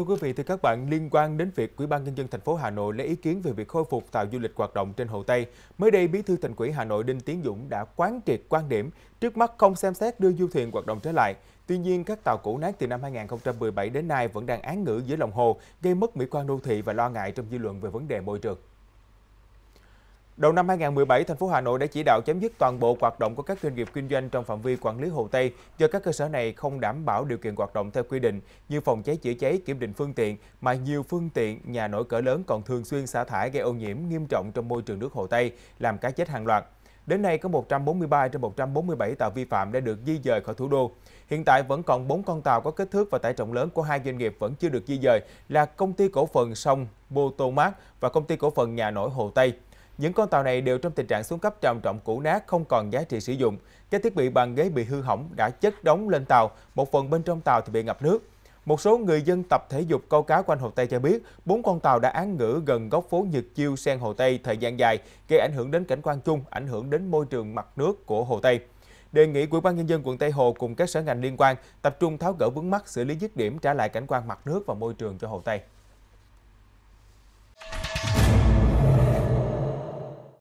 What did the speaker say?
Thưa quý vị, thưa các bạn liên quan đến việc Ủy ban nhân dân thành phố Hà Nội lấy ý kiến về việc khôi phục tàu du lịch hoạt động trên Hồ Tây. Mới đây, Bí thư Thành ủy Hà Nội Đinh Tiến Dũng đã quán triệt quan điểm trước mắt không xem xét đưa du thuyền hoạt động trở lại. Tuy nhiên, các tàu cũ nát từ năm 2017 đến nay vẫn đang án ngữ giữa lòng hồ, gây mất mỹ quan đô thị và lo ngại trong dư luận về vấn đề môi trường. Đầu năm 2017, thành phố Hà Nội đã chỉ đạo chấm dứt toàn bộ hoạt động của các doanh nghiệp kinh doanh trong phạm vi quản lý Hồ Tây do các cơ sở này không đảm bảo điều kiện hoạt động theo quy định như phòng cháy chữa cháy, kiểm định phương tiện mà nhiều phương tiện nhà nổi cỡ lớn còn thường xuyên xả thải gây ô nhiễm nghiêm trọng trong môi trường nước Hồ Tây, làm cá chết hàng loạt. Đến nay có 143 trên 147 tàu vi phạm đã được di dời khỏi thủ đô. Hiện tại vẫn còn 4 con tàu có kích thước và tải trọng lớn của hai doanh nghiệp vẫn chưa được di dời là công ty cổ phần Sông Botomac và công ty cổ phần nhà nổi Hồ Tây. Những con tàu này đều trong tình trạng xuống cấp trầm trọng cũ nát, không còn giá trị sử dụng. Các thiết bị bàn ghế bị hư hỏng đã chất đóng lên tàu, một phần bên trong tàu thì bị ngập nước. Một số người dân tập thể dục câu cá quanh Hồ Tây cho biết, bốn con tàu đã án ngữ gần góc phố Nhật Chiêu sen Hồ Tây thời gian dài, gây ảnh hưởng đến cảnh quan chung, ảnh hưởng đến môi trường mặt nước của Hồ Tây. Đề nghị Ủy ban nhân dân quận Tây Hồ cùng các sở ngành liên quan tập trung tháo gỡ vướng mắc, xử lý dứt điểm trả lại cảnh quan mặt nước và môi trường cho Hồ Tây.